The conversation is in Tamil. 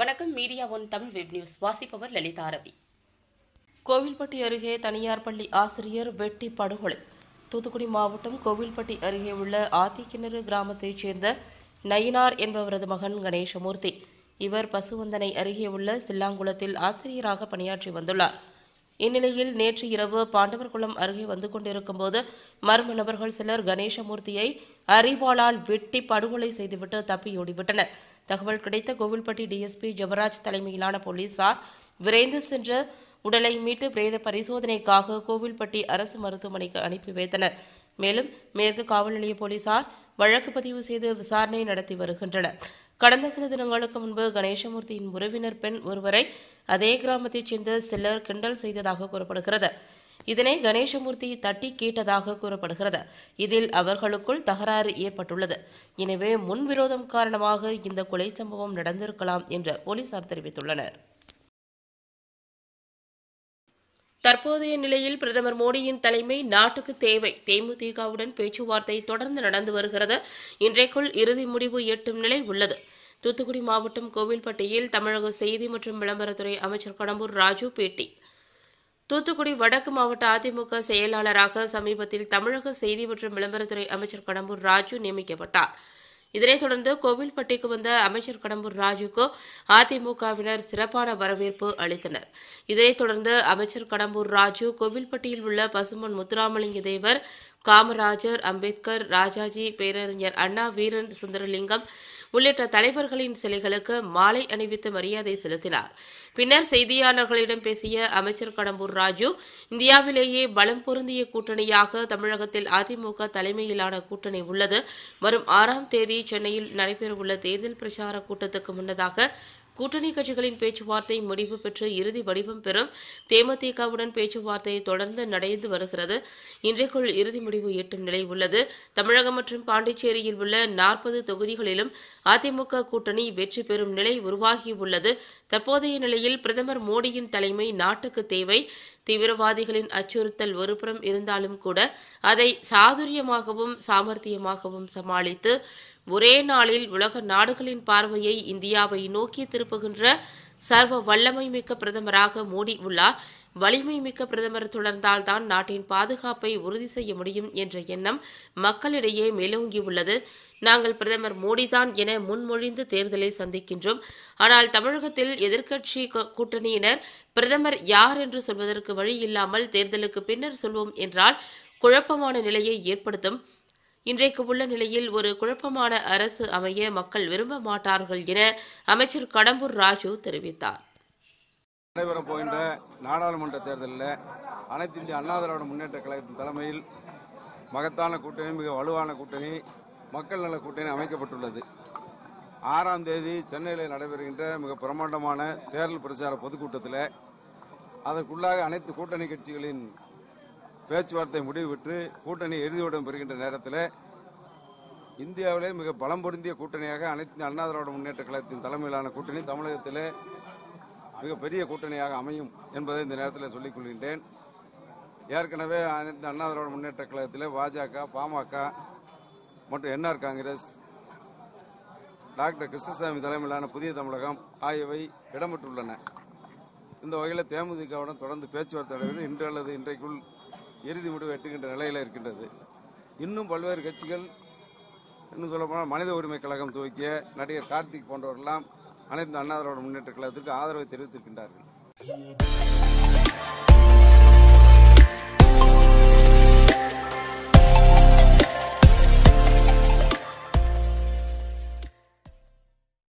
வணக்கம் Media One Tamil web news வாசிப்பவர் லலிதா ரவி கோவில்பட்டி அருகே தனியார் பள்ளி ஆசிரியர் வெட்டி படுகொலை தூத்துக்குடி மாவட்டம் கோவில்பட்டி அருகே உள்ள ஆத்திக்கிணறு கிராமத்தைச் சேர்ந்த நயினார் என்பவரது மகன் கணேசமூர்த்தி இவர் பசுவந்தனை அருகே உள்ள சில்லாங்குளத்தில் ஆசிரியராக பணியாற்றி வந்துள்ளார் இந்நிலையில் நேற்று இரவு பாண்டவர்குளம் அருகே வந்து கொண்டிருக்கும் போது மர்ம நபர்கள் சிலர் கணேசமூர்த்தியை அறிவாளால் வெட்டி படுகொலை செய்துவிட்டு தப்பியோடிவிட்டனர் தகவல் கிடைத்த கோவில்பட்டி டிஎஸ்பி ஜபராஜ் தலைமையிலான போலீசார் விரைந்து சென்று உடலை மீட்டு பிரேத பரிசோதனைக்காக கோவில்பட்டி அரசு மருத்துவமனைக்கு அனுப்பி வைத்தனர் மேலும் மேற்கு காவல் நிலைய போலீசார் வழக்கு பதிவு செய்து விசாரணை நடத்தி வருகின்றனர் கடந்த சில தினங்களுக்கு முன்பு கணேசமூர்த்தியின் உறவினர் பெண் ஒருவரை அதே கிராமத்தைச் சேர்ந்த சிலர் கிண்டல் செய்ததாக கூறப்படுகிறது இதனை கணேசமூர்த்தி தட்டி கேட்டதாக கூறப்படுகிறது இதில் அவர்களுக்குள் தகராறு ஏற்பட்டுள்ளது எனவே முன்விரோதம் காரணமாக இந்த கொலை சம்பவம் நடந்திருக்கலாம் என்று போலீசார் தெரிவித்துள்ளனர் தற்போதைய நிலையில் பிரதமர் மோடியின் தலைமை நாட்டுக்கு தேவை தேமுதிகவுடன் பேச்சுவார்த்தை தொடர்ந்து நடந்து வருகிறது இன்றைக்குள் இறுதி முடிவு எட்டும் நிலை உள்ளது தூத்துக்குடி மாவட்டம் கோவில்பட்டியில் தமிழக செய்தி மற்றும் விளம்பரத்துறை அமைச்சர் கடம்பூர் ராஜு பேட்டி தூத்துக்குடி வடக்கு மாவட்ட அதிமுக செயலாளராக சமீபத்தில் தமிழக செய்தி மற்றும் விளம்பரத்துறை அமைச்சர் கடம்பூர் ராஜு நியமிக்கப்பட்டார் இதனைத் தொடர்ந்து கோவில்பட்டிக்கு வந்த அமைச்சர் கடம்பூர் ராஜுக்கு அதிமுகவினர் சிறப்பான வரவேற்பு அளித்தனர் இதனைத் தொடர்ந்து அமைச்சர் கடம்பூர் ராஜு கோவில்பட்டியில் உள்ள பசுமன் முத்துராமலிங்க தேவர் காமராஜர் அம்பேத்கர் ராஜாஜி பேரறிஞர் அண்ணா வீரன் சுந்தரலிங்கம் உள்ளிட்ட தலைவர்களின் சிலைகளுக்கு மாலை அணிவித்து மரியாதை செலுத்தினார் பின்னர் செய்தியாளர்களிடம் பேசிய அமைச்சர் கடம்பூர் ராஜு இந்தியாவிலேயே பலம் பொருந்திய கூட்டணியாக தமிழகத்தில் அதிமுக தலைமையிலான கூட்டணி உள்ளது வரும் ஆறாம் தேதி சென்னையில் நடைபெறவுள்ள தேர்தல் பிரச்சார கூட்டத்துக்கு முன்னதாக கூட்டணி கட்சிகளின் பேச்சுவார்த்தை முடிவு பெற்று இறுதி வடிவம் பெறும் தேமுதிகவுடன் பேச்சுவார்த்தை தொடர்ந்து நடைந்து வருகிறது இன்றைக்குள் இறுதி முடிவு எட்டும் நிலை உள்ளது தமிழகம் மற்றும் பாண்டிச்சேரியில் உள்ள நாற்பது தொகுதிகளிலும் அதிமுக கூட்டணி வெற்றி பெறும் நிலை உருவாகியுள்ளது தற்போதைய நிலையில் பிரதமர் மோடியின் தலைமை நாட்டுக்கு தேவை தீவிரவாதிகளின் அச்சுறுத்தல் ஒருபுறம் இருந்தாலும் கூட அதை சாதுரியமாகவும் சாமர்த்தியமாகவும் சமாளித்து ஒரே நாளில் உலக நாடுகளின் பார்வையை இந்தியாவை நோக்கி திருப்புகின்ற சர்வ வல்லமை மிக்க பிரதமராக மோடி உள்ளார் வலிமை மிக்க பிரதமர் தொடர்ந்தால் தான் நாட்டின் பாதுகாப்பை உறுதி செய்ய முடியும் என்ற எண்ணம் மக்களிடையே மேலோங்கியுள்ளது நாங்கள் பிரதமர் மோடிதான் என முன்மொழிந்து தேர்தலை சந்திக்கின்றோம் ஆனால் தமிழகத்தில் எதிர்க்கட்சி கூட்டணியினர் பிரதமர் யார் என்று சொல்வதற்கு வழி இல்லாமல் தேர்தலுக்கு பின்னர் சொல்வோம் என்றால் குழப்பமான நிலையை ஏற்படுத்தும் இன்றைக்கு உள்ள நிலையில் ஒரு குழப்பமான அரசு அமைய மக்கள் விரும்ப மாட்டார்கள் என அமைச்சர் கடம்பூர் ராஜு தெரிவித்தார் நடைபெறப் போகின்ற நாடாளுமன்ற தேர்தலில் அனைத்து இந்திய அண்ணா திராவிட முன்னேற்ற கழகத்தின் தலைமையில் மகத்தான கூட்டணி மிக வலுவான கூட்டணி மக்கள் நல கூட்டணி அமைக்கப்பட்டுள்ளது ஆறாம் தேதி சென்னையில் நடைபெறுகின்ற மிக பிரமாண்டமான தேர்தல் பிரச்சார பொதுக்கூட்டத்தில் அதற்குள்ளாக அனைத்து கூட்டணி கட்சிகளின் பேச்சுவார்த்தை முடிவு பெற்று கூட்டணி எழுதிவிடம் பெறுகின்ற நேரத்தில் இந்தியாவிலே மிக பலம் பொருந்திய கூட்டணியாக அனைத்து அண்ணா திராவிட முன்னேற்ற கழகத்தின் தலைமையிலான கூட்டணி தமிழகத்தில் மிகப்பெரிய கூட்டணியாக அமையும் என்பதை இந்த நேரத்தில் சொல்லிக் கொள்கின்றேன் ஏற்கனவே அனைத்து அண்ணா திராவிட முன்னேற்ற கழகத்தில் பாஜக பாமக மற்றும் என்ஆர் காங்கிரஸ் டாக்டர் கிருஷ்ணசாமி தலைமையிலான புதிய தமிழகம் ஆகியவை இடம்பெற்றுள்ளன இந்த வகையில் தேமுதிகவுடன் தொடர்ந்து பேச்சுவார்த்தை நடைபெறும் இன்று அல்லது இன்றைக்குள் இறுதி முடிவு எட்டுகின்ற நிலையில் இருக்கின்றது இன்னும் பல்வேறு கட்சிகள் இன்னும் சொல்ல போனால் மனித உரிமை கழகம் துவக்கிய நடிகர் கார்த்திக் போன்றவரெல்லாம் அனைத்து அண்ணாதரோட முன்னேற்ற கழகத்திற்கு ஆதரவை தெரிவித்திருக்கின்றார்கள்